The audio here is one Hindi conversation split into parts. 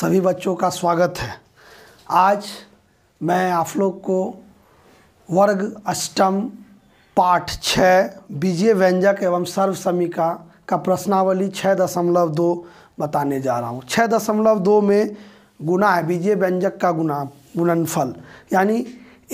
सभी बच्चों का स्वागत है आज मैं आप लोग को वर्ग अष्टम पाठ छः बीजे व्यंजक एवं सर्व समीका का प्रश्नावली छः दशमलव दो बताने जा रहा हूँ छः दशमलव दो में गुना है बीजे व्यंजक का गुना गुणनफल यानी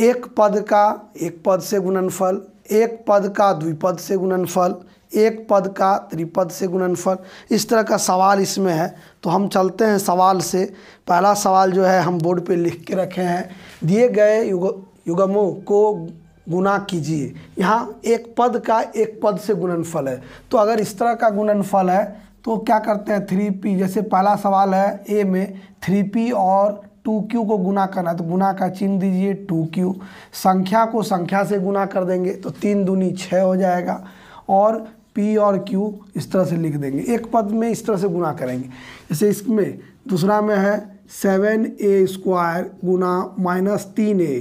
एक पद का एक पद से गुणनफल एक पद का द्विपद से गुणनफल एक पद का त्रिपद से गुणनफल इस तरह का सवाल इसमें है तो हम चलते हैं सवाल से पहला सवाल जो है हम बोर्ड पे लिख के रखे हैं दिए गए युग युगमों को गुना कीजिए यहाँ एक पद का एक पद से गुणनफल है तो अगर इस तरह का गुणनफल है तो क्या करते हैं थ्री पी जैसे पहला सवाल है ए में थ्री पी और टू क्यू को गुना करना है तो गुना का चिन्ह दीजिए टू क्यू संख्या को संख्या से गुना कर देंगे तो तीन दूनी छः हो जाएगा और पी और क्यू इस तरह से लिख देंगे एक पद में इस तरह से गुना करेंगे जैसे इसमें दूसरा में है सेवन ए स्क्वायर गुना माइनस तीन ए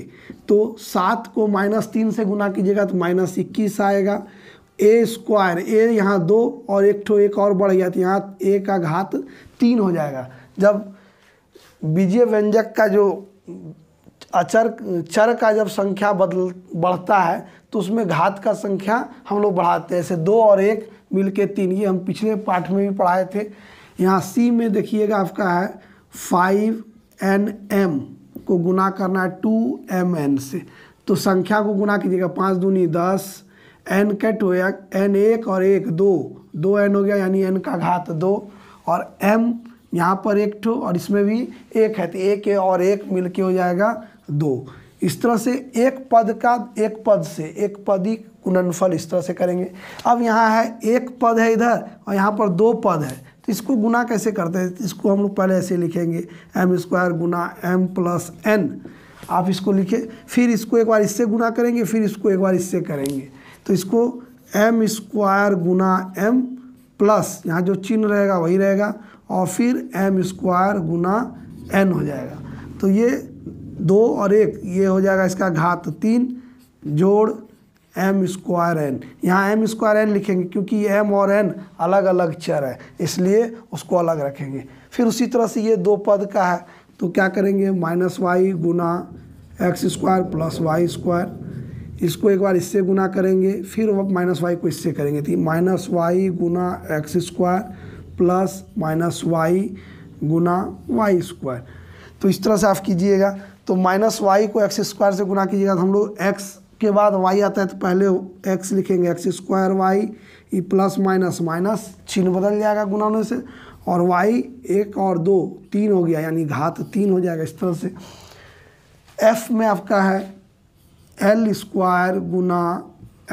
तो सात को माइनस तीन से गुना कीजिएगा तो माइनस इक्कीस आएगा ए स्क्वायर ए यहाँ दो और एक ठो एक और बढ़ गया तो यहाँ ए का घात तीन हो जाएगा जब बीजीय व्यंजक का जो अचर चर का जब संख्या बदल बढ़ता है तो उसमें घात का संख्या हम लोग बढ़ाते हैं ऐसे दो और एक मिल के तीन ये हम पिछले पाठ में भी पढ़ाए थे यहाँ सी में देखिएगा आपका है फाइव एन एम को गुना करना है टू एम एन से तो संख्या को गुना कीजिएगा पाँच दूनी दस एन कैट हो गया एन एक और एक दो दो एन हो गया यानी एन का घात दो और एम यहाँ पर एक ठो और इसमें भी एक है तो एक और एक मिल के हो जाएगा दो इस तरह से एक पद का एक पद से एक पद ही गुणनफल इस तरह से करेंगे अब यहाँ है एक पद है इधर और यहाँ पर दो पद है तो इसको गुना कैसे करते हैं इसको हम लोग पहले ऐसे लिखेंगे एम स्क्वायर गुना एम प्लस एन आप इसको लिखे फिर इसको एक बार इससे गुना करेंगे फिर इसको एक बार इससे करेंगे तो इसको एम स्क्वायर गुना एम प्लस यहाँ जो चिन्ह रहेगा वही रहेगा और फिर एम स्क्वायर गुना एन हो जाएगा तो ये दो और एक ये हो जाएगा इसका घात तीन जोड़ एम स्क्वायर एन यहाँ एम स्क्वायर एन लिखेंगे क्योंकि एम और एन अलग अलग चर है इसलिए उसको अलग रखेंगे फिर उसी तरह से ये दो पद का है तो क्या करेंगे माइनस वाई गुना X square plus Y square इसको एक बार इससे गुना करेंगे फिर वह माइनस वाई को इससे करेंगे तो माइनस वाई गुना X square plus minus Y गुना वाई स्क्वायर तो इस तरह से आप कीजिएगा तो माइनस वाई को एक्स स्क्वायर से गुना कीजिएगा तो हम लोग एक्स के बाद वाई आता है तो पहले एक्स लिखेंगे X square Y E plus minus minus चिन्ह बदल जाएगा गुना होने से और वाई एक और दो तीन हो गया यानी घात तीन हो जाएगा इस तरह से एफ में आपका है एल स्क्वायर गुना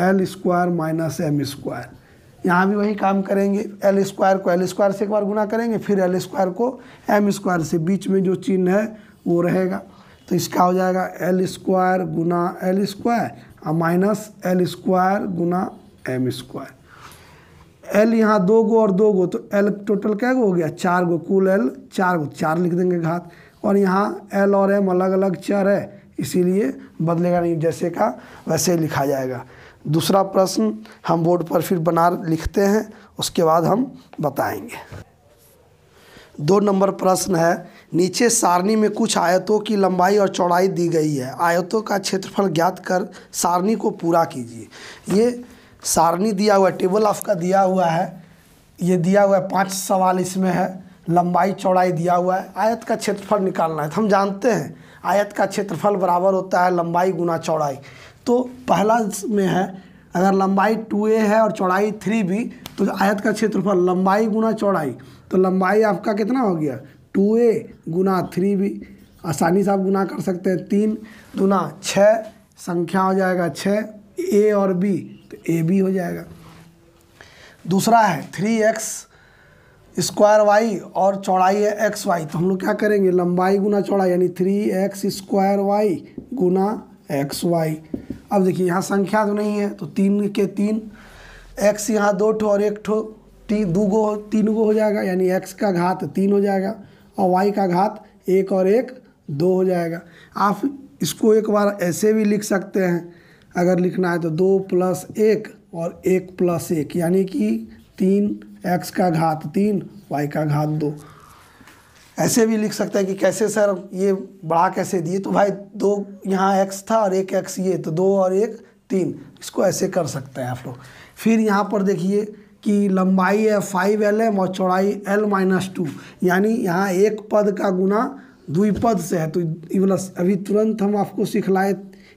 L square minus M square यहाँ भी वही काम करेंगे एल स्क्वायर को एल स्क्वायर से एक बार गुना करेंगे फिर एल स्क्वायर को एम स्क्वायर से बीच में जो चिन्ह है वो रहेगा तो इसका हो जाएगा एल स्क्वायर गुना एल स्क्वायर और माइनस एल स्क्वायर गुना एम स्क्वायर एल यहाँ दो गो और दो गो तो एल टोटल क्या गो हो गया चार गो कुल एल चार गो चार लिख देंगे घात और यहाँ एल और एम अलग अलग चर है इसीलिए बदलेगा नहीं जैसे का वैसे ही लिखा जाएगा दूसरा प्रश्न हम बोर्ड पर फिर बना लिखते हैं उसके बाद हम बताएंगे दो नंबर प्रश्न है नीचे सारणी में कुछ आयतों की लंबाई और चौड़ाई दी गई है आयतों का क्षेत्रफल ज्ञात कर सारणी को पूरा कीजिए ये सारणी दिया हुआ टेबल ऑफ का दिया हुआ है ये दिया हुआ है पाँच सवाल इसमें है लंबाई चौड़ाई दिया हुआ है आयत का क्षेत्रफल निकालना है तो हम जानते हैं आयत का क्षेत्रफल बराबर होता है लंबाई गुना चौड़ाई तो पहला में है अगर लंबाई टू ए है और चौड़ाई थ्री बी तो आयत का क्षेत्रफल लंबाई गुना चौड़ाई तो लंबाई आपका कितना हो गया टू ए गुना थ्री भी आसानी से आप गुना कर सकते हैं तीन गुना छः संख्या हो जाएगा छः ए और बी तो ए बी हो जाएगा दूसरा है थ्री एक्स स्क्वायर वाई और चौड़ाई है एक्स वाई तो हम लोग क्या करेंगे लंबाई गुना चौड़ाई यानी थ्री एक्स स्क्वायर वाई गुना एक्स वाई अब देखिए यहाँ संख्या तो नहीं है तो तीन के तीन एक्स यहाँ दो ठो और एक ठो तीन दो गो तीन गो हो जाएगा यानी एक्स का घात तीन हो जाएगा और वाई का घात एक और एक दो हो जाएगा आप इसको एक बार ऐसे भी लिख सकते हैं अगर लिखना है तो दो प्लस एक और एक प्लस एक यानी कि तीन एक्स का घात तीन वाई का घात दो ऐसे भी लिख सकते हैं कि कैसे सर ये बढ़ा कैसे दिए तो भाई दो यहाँ एक्स था और एक एक्स ये तो दो और एक तीन इसको ऐसे कर सकते हैं आप लोग फिर यहाँ पर देखिए की लंबाई है फाइव एल एम और चौड़ाई एल माइनस टू यानी यहाँ एक पद का गुना द्विपद से है तो प्लस अभी तुरंत हम आपको सिखलाए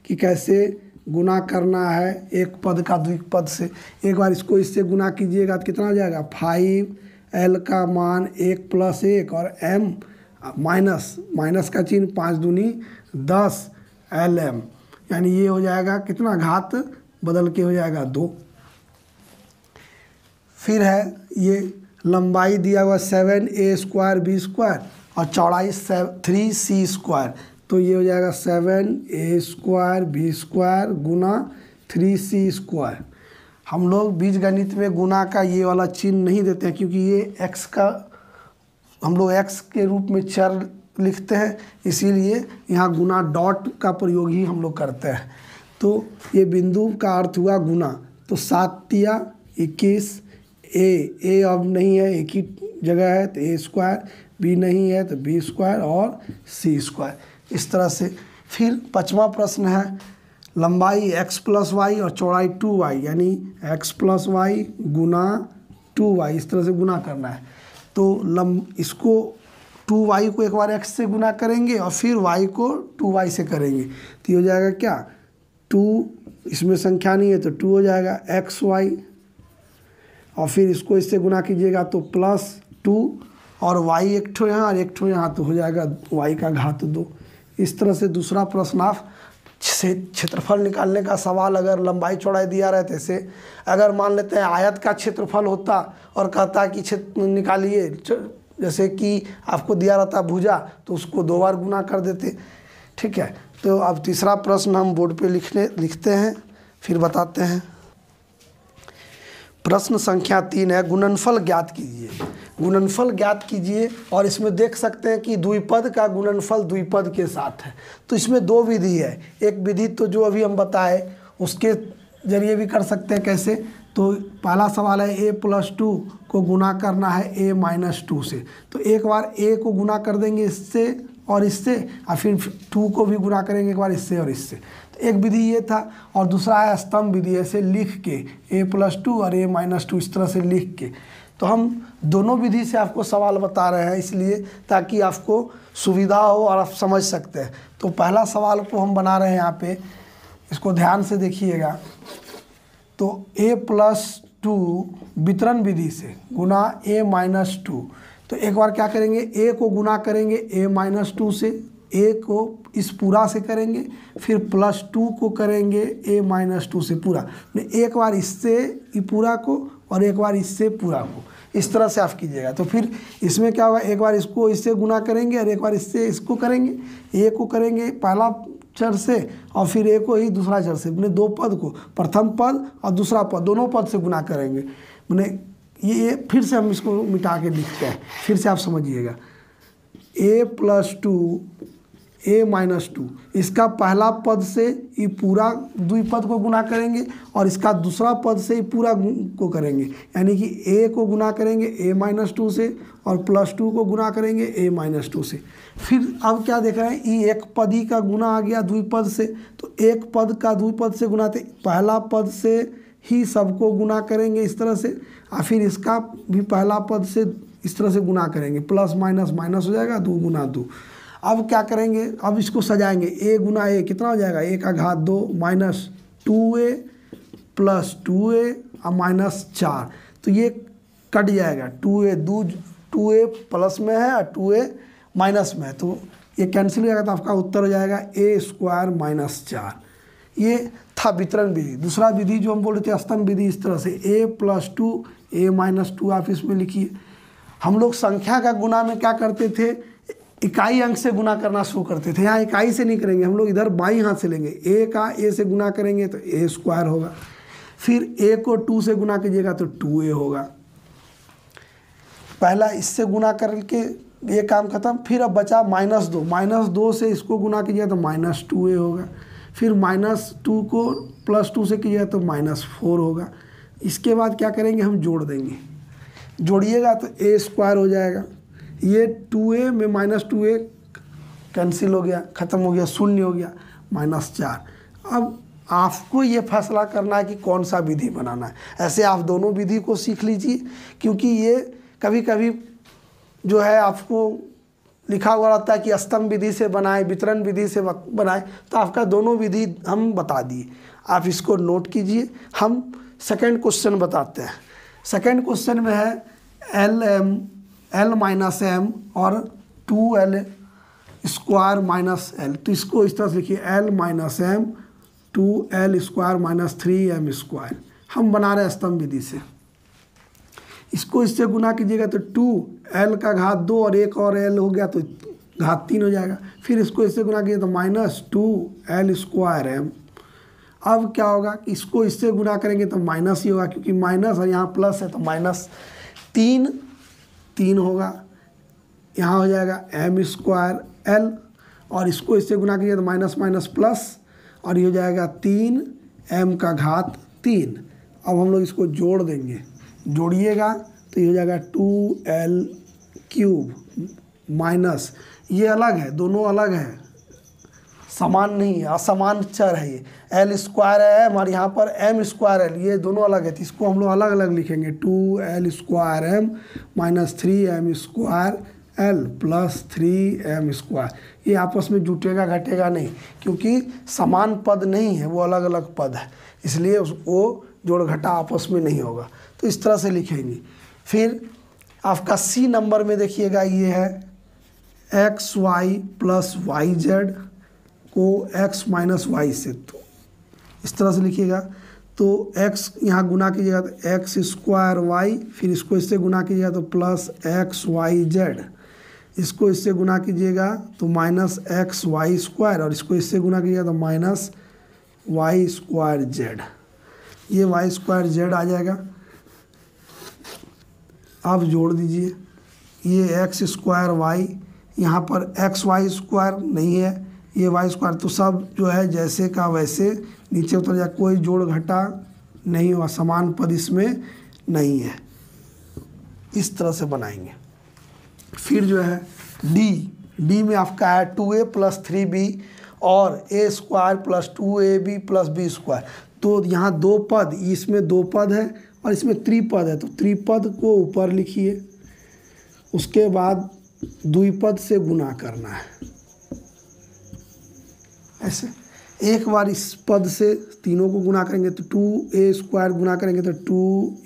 कि कैसे गुना करना है एक पद का द्विपद से एक बार इसको इससे गुना कीजिएगा तो कितना हो जाएगा फाइव एल का मान एक प्लस एक और एम माइनस माइनस का चिन्ह पाँच दूनी दस एल एम यानी ये हो जाएगा कितना घात बदल के हो जाएगा दो फिर है ये लंबाई दिया हुआ seven A square B square और चौड़ाई थ्री सी स्क्वायर तो ये हो जाएगा seven A square B square गुना थ्री सी स्क्वायर हम लोग बीज गणित में गुना का ये वाला चिन्ह नहीं देते हैं क्योंकि ये एक्स का हम लोग एक्स के रूप में चर लिखते हैं इसीलिए यहाँ गुना डॉट का प्रयोग ही हम लोग करते हैं तो ये बिंदु का अर्थ हुआ गुना तो सात तिया इक्कीस ए ए अब नहीं है एक ही जगह है तो ए स्क्वायर बी नहीं है तो बी स्क्वायर और सी स्क्वायर इस तरह से फिर पचवा प्रश्न है लंबाई एक्स प्लस वाई और चौड़ाई टू वाई यानी एक्स प्लस वाई गुना टू वाई इस तरह से गुना करना है तो लम इसको टू वाई को एक बार एक्स से गुना करेंगे और फिर वाई को टू वाई से करेंगे तो ये हो जाएगा क्या टू इसमें संख्या नहीं है तो टू हो जाएगा एक्स वाई और फिर इसको इससे गुना कीजिएगा तो प्लस टू और वाई एक ठो यहाँ और एक ठो यहाँ तो हो जाएगा वाई का घात दो इस तरह से दूसरा प्रश्न आप से क्षेत्रफल निकालने का सवाल अगर लंबाई चौड़ाई दिया रहे तो ऐसे अगर मान लेते हैं आयत का क्षेत्रफल होता और कहता कि क्षेत्र निकालिए जैसे कि आपको दिया रहता भुजा तो उसको दो बार गुना कर देते ठीक है तो अब तीसरा प्रश्न हम बोर्ड पे लिखने लिखते हैं फिर बताते हैं प्रश्न संख्या तीन है गुणनफल ज्ञात कीजिए गुणनफल ज्ञात कीजिए और इसमें देख सकते हैं कि द्विपद का गुणनफल द्विपद के साथ है तो इसमें दो विधि है एक विधि तो जो अभी हम बताए उसके जरिए भी कर सकते हैं कैसे तो पहला सवाल है ए प्लस टू को गुना करना है ए माइनस टू से तो एक बार ए को गुना कर देंगे इससे और इससे और फिर टू को भी गुना करेंगे एक बार इससे और इससे तो एक विधि ये था और दूसरा है स्तंभ विधि ऐसे लिख के ए प्लस टू और ए माइनस टू इस तरह से लिख के तो हम दोनों विधि से आपको सवाल बता रहे हैं इसलिए ताकि आपको सुविधा हो और आप समझ सकते हैं तो पहला सवाल को हम बना रहे हैं यहाँ पे इसको ध्यान से देखिएगा तो ए प्लस टू वितरण विधि से गुना ए माइनस टू तो एक बार क्या करेंगे ए को गुना करेंगे ए माइनस टू से ए को इस पूरा से करेंगे फिर प्लस टू को करेंगे ए माइनस टू से पूरा एक बार इससे पूरा को और एक बार इससे पूरा को इस तरह से आप कीजिएगा तो फिर इसमें क्या होगा एक बार इसको इससे गुना करेंगे और एक बार इससे इसको करेंगे ए को करेंगे पहला चर से और फिर ए को ही दूसरा चर से मैंने दो पद को प्रथम पद और दूसरा पद दोनों पद से गुना करेंगे मैंने ये, ये फिर से हम इसको मिटा के लिखते हैं फिर से आप समझिएगा A plus two A minus two इसका पहला पद से ये पूरा पद को गुना करेंगे और इसका दूसरा पद से ही पूरा को करेंगे यानी कि ए को गुना करेंगे ए माइनस टू से और प्लस टू को गुना करेंगे ए माइनस टू से फिर अब क्या देख रहे हैं ये एक पद ही का गुना आ गया पद से तो एक पद का पद से गुनाते पहला पद से ही सबको गुना करेंगे इस तरह से और फिर इसका भी पहला पद से इस तरह से गुना करेंगे प्लस माइनस माइनस हो जाएगा दो गुना दो अब क्या करेंगे अब इसको सजाएंगे ए गुना ए कितना हो जाएगा ए का घात दो minus two A plus two A और माइनस चार तो ये कट जाएगा टू ए दू टू ए प्लस में है और टू ए माइनस में है तो ये कैंसिल हो जाएगा तो आपका उत्तर हो जाएगा ए स्क्वायर माइनस चार ये था वितरण विधि दूसरा विधि जो हम बोल रहे थे स्तंभ विधि इस तरह से A plus two A minus two आप इसमें लिखिए हम लोग संख्या का गुना में क्या करते थे इकाई अंक से गुना करना शुरू करते थे यहाँ इकाई से नहीं करेंगे हम लोग इधर बाई हाथ से लेंगे ए का ए से गुना करेंगे तो ए स्क्वायर होगा फिर ए को टू से गुना कीजिएगा तो टू ए होगा पहला इससे गुना करके ये काम खत्म फिर अब बचा माइनस दो माइनस दो से इसको गुना कीजिएगा तो माइनस टू ए होगा फिर माइनस टू को प्लस टू से कीजिएगा तो माइनस फोर होगा इसके बाद क्या करेंगे हम जोड़ देंगे जोड़िएगा तो ए स्क्वायर हो जाएगा ये टू ए में माइनस टू ए कैंसिल हो गया ख़त्म हो गया शून्य हो गया माइनस चार अब आपको ये फैसला करना है कि कौन सा विधि बनाना है ऐसे आप दोनों विधि को सीख लीजिए क्योंकि ये कभी कभी जो है आपको लिखा हुआ रहता है कि स्तंभ विधि से बनाए वितरण विधि से बनाए तो आपका दोनों विधि हम बता दिए आप इसको नोट कीजिए हम सेकंड क्वेश्चन बताते हैं सेकंड क्वेश्चन में है L M L minus M और two L square minus L तो इसको इस तरह से लिखिए L minus M two L square minus three M square हम बना रहे हैं स्तंभ विधि से इसको इससे गुना कीजिएगा तो टू एल का घात दो और एक और एल हो गया तो घात तीन हो जाएगा फिर इसको इससे गुना कीजिए तो minus two L square M अब क्या होगा इसको इससे गुना करेंगे तो माइनस ही होगा क्योंकि माइनस और यहाँ प्लस है तो माइनस तीन तीन होगा यहाँ हो जाएगा एम स्क्वायर एल और इसको इससे गुना किया तो माइनस माइनस प्लस और ये हो जाएगा तीन एम का घात तीन अब हम लोग इसको जोड़ देंगे जोड़िएगा तो ये हो जाएगा टू एल क्यूब माइनस ये अलग है दोनों अलग है समान नहीं है असमान चर है ये एल स्क्वायर है एम और यहाँ पर एम स्क्वायर एल ये दोनों अलग है तो इसको हम लोग अलग अलग लिखेंगे two L square M minus three M square L plus three M square ये आपस में जुटेगा घटेगा नहीं क्योंकि समान पद नहीं है वो अलग अलग पद है इसलिए वो जोड़ घटा आपस में नहीं होगा तो इस तरह से लिखेंगे फिर आपका सी नंबर में देखिएगा ये है X Y plus Y Z को एक्स माइनस वाई से तो इस तरह से लिखिएगा तो एक्स यहाँ गुना कीजिएगा तो एक्स स्क्वायर वाई फिर इसको इससे गुना कीजिएगा तो प्लस एक्स वाई जेड इसको इससे गुना कीजिएगा तो माइनस एक्स वाई स्क्वायर और इसको इससे गुना कीजिएगा तो माइनस वाई स्क्वायर जेड ये वाई स्क्वायर जेड आ जाएगा आप जोड़ दीजिए ये एक्स स्क्वायर वाई यहाँ पर एक्स वाई स्क्वायर नहीं है ये वाई स्क्वायर तो सब जो है जैसे का वैसे नीचे उतर जाए कोई जोड़ घटा नहीं हुआ समान पद इसमें नहीं है इस तरह से बनाएंगे फिर जो है डी डी में आपका है two A plus three B और A square plus two A B plus B square तो यहाँ दो पद इसमें दो पद है और इसमें त्रिपद है तो त्रिपद को ऊपर लिखिए उसके बाद द्विपद से गुना करना है ऐसे एक बार इस पद से तीनों को गुना करेंगे तो टू ए स्क्वायर गुना करेंगे तो टू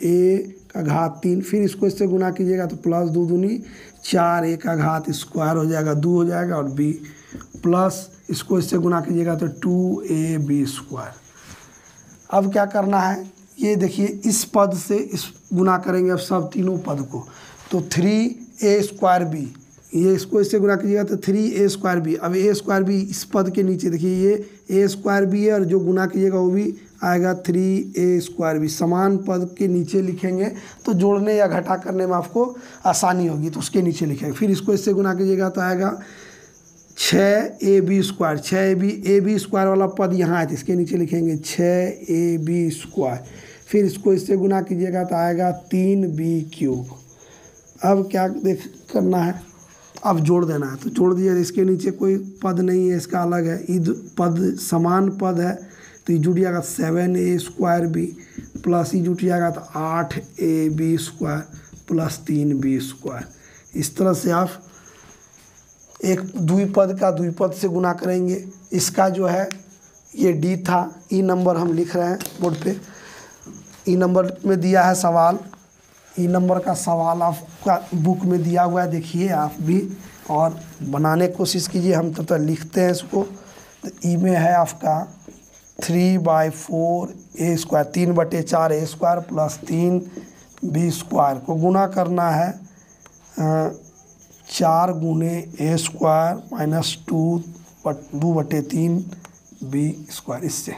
ए का घात तीन फिर इसको इससे गुना कीजिएगा तो प्लस दो दूनी चार ए का घात स्क्वायर हो जाएगा दो हो जाएगा और बी प्लस इसको इससे गुना कीजिएगा तो टू ए बी स्क्वायर अब क्या करना है ये देखिए इस पद से इस गुना करेंगे अब सब तीनों पद को तो थ्री ए स्क्वायर बी ये इसको इससे गुना कीजिएगा तो थ्री ए स्क्वायर बी अब ए स्क्वायर बी इस पद के नीचे देखिए ये ए स्क्वायर बी है और जो गुना कीजिएगा वो भी आएगा थ्री ए स्क्वायर बी समान पद के नीचे लिखेंगे तो जोड़ने या घटा करने में आपको आसानी होगी तो उसके नीचे लिखेंगे फिर इसको इससे गुना कीजिएगा तो आएगा छः ए बी स्क्वायर छः A B A B square वाला पद यहाँ है तो इसके नीचे लिखेंगे छः ए बी स्क्वायर फिर इसको इससे गुना कीजिएगा तो आएगा तीन बी क्यूब अब क्या देख करना है अब जोड़ देना है तो जोड़ दिया इसके नीचे कोई पद नहीं है इसका अलग है ईद पद समान पद है तो ये जुट जाएगा seven A square B plus ये जुट जाएगा तो आठ ए बी स्क्वायर प्लस तीन बी स्क्वायर इस तरह से आप एक द्विपद का द्विपद से गुना करेंगे इसका जो है ये डी था ई नंबर हम लिख रहे हैं बोर्ड पे ई नंबर में दिया है सवाल ई नंबर का सवाल आपका बुक में दिया हुआ है देखिए आप भी और बनाने की कोशिश कीजिए हम तब तक लिखते हैं इसको तो ई में है आपका three by four A square तीन बटे चार ए स्क्वायर प्लस तीन बी स्क्वायर को गुना करना है चार गुने ए स्क्वायर माइनस टू बट दो बटे तीन बी स्क्वायर इससे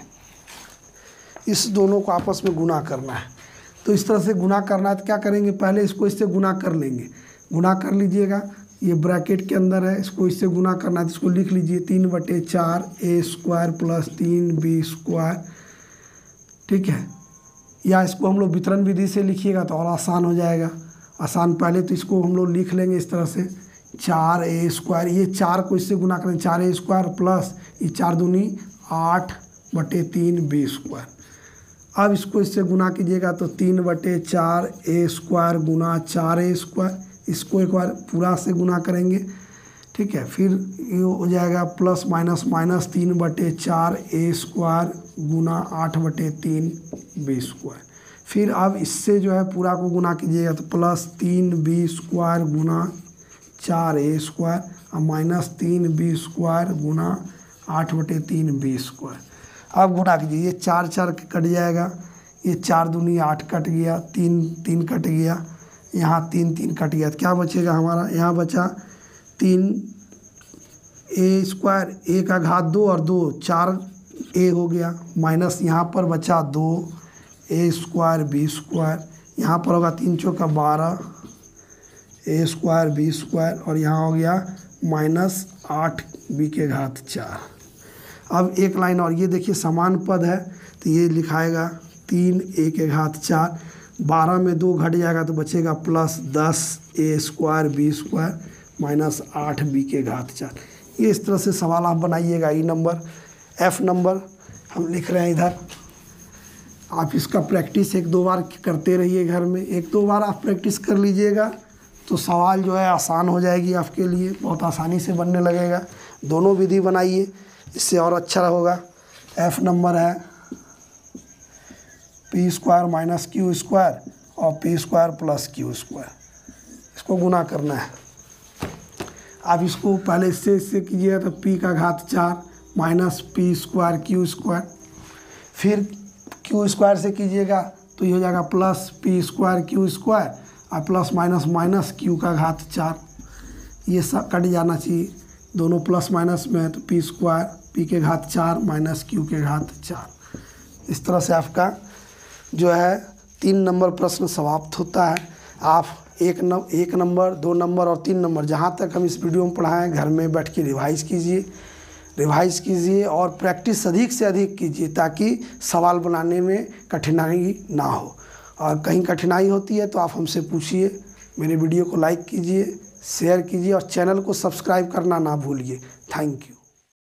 इस दोनों को आपस में गुना करना है तो इस तरह से गुना करना है तो क्या करेंगे पहले इसको इससे गुना कर लेंगे गुना कर लीजिएगा ये ब्रैकेट के अंदर है इसको इससे गुना करना है तो इसको लिख लीजिए तीन बटे चार ए स्क्वायर प्लस तीन बी स्क्वायर ठीक है या इसको हम लोग वितरण विधि से लिखिएगा तो और आसान हो जाएगा आसान पहले तो इसको हम लोग लिख लेंगे इस तरह से चार ए स्क्वायर ये चार को इससे गुना करें चार ए स्क्वायर प्लस ये चार दूनी आठ बटे तीन बी स्क्वायर अब इसको इससे गुना कीजिएगा तो तीन बटे चार ए स्क्वायर गुना चार ए स्क्वायर इसको एक बार पूरा से गुना करेंगे ठीक है फिर ये हो जाएगा प्लस माइनस माइनस तीन बटे चार ए स्क्वायर गुना आठ बटे तीन बी स्क्वायर फिर अब इससे जो है पूरा को गुना कीजिएगा तो प्लस तीन बी स्क्वायर गुना चार ए स्क्वायर और माइनस तीन बी स्क्वायर गुना आठ बटे तीन बी स्क्वायर अब गुना कीजिए ये चार चार कट जाएगा ये चार दूनी आठ कट गया तीन तीन कट गया यहाँ तीन तीन कट गया तो क्या बचेगा हमारा यहाँ बचा तीन ए स्क्वायर ए का घात दो और दो चार ए हो गया माइनस यहाँ पर बचा दो ए स्क्वायर बी स्क्वायर यहाँ पर होगा तीन चौका बारह ए स्क्वायर बी स्क्वायर और यहाँ हो गया माइनस आठ बी के घात चार अब एक लाइन और ये देखिए समान पद है तो ये लिखाएगा तीन एक घात चार बारह में दो घट जाएगा तो बचेगा प्लस दस A square B square minus आठ बी के घात चार ये इस तरह से सवाल आप बनाइएगा ई नंबर एफ नंबर हम लिख रहे हैं इधर आप इसका प्रैक्टिस एक दो बार करते रहिए घर में एक दो बार आप प्रैक्टिस कर लीजिएगा तो सवाल जो है आसान हो जाएगी आपके लिए बहुत आसानी से बनने लगेगा दोनों विधि बनाइए इससे और अच्छा होगा एफ नंबर है P square minus Q square और P square plus Q square इसको गुना करना है आप इसको पहले इससे इससे कीजिएगा तो पी का घात चार minus P square Q square फिर क्यू स्क्वायर से कीजिएगा तो ये हो जाएगा plus P square Q square और प्लस माइनस माइनस क्यू का घात चार ये सब कट जाना चाहिए दोनों प्लस माइनस में है तो पी स्क्वायर पी के घात चार माइनस क्यू के घात चार इस तरह से आपका जो है तीन नंबर प्रश्न समाप्त होता है आप एक नम एक नंबर दो नंबर और तीन नंबर जहाँ तक हम इस वीडियो में पढ़ाएँ घर में बैठ के रिवाइज कीजिए रिवाइज कीजिए और प्रैक्टिस अधिक से अधिक कीजिए ताकि सवाल बनाने में कठिनाई ना हो और कहीं कठिनाई होती है तो आप हमसे पूछिए मेरे वीडियो को लाइक कीजिए शेयर कीजिए और चैनल को सब्सक्राइब करना ना भूलिए थैंक यू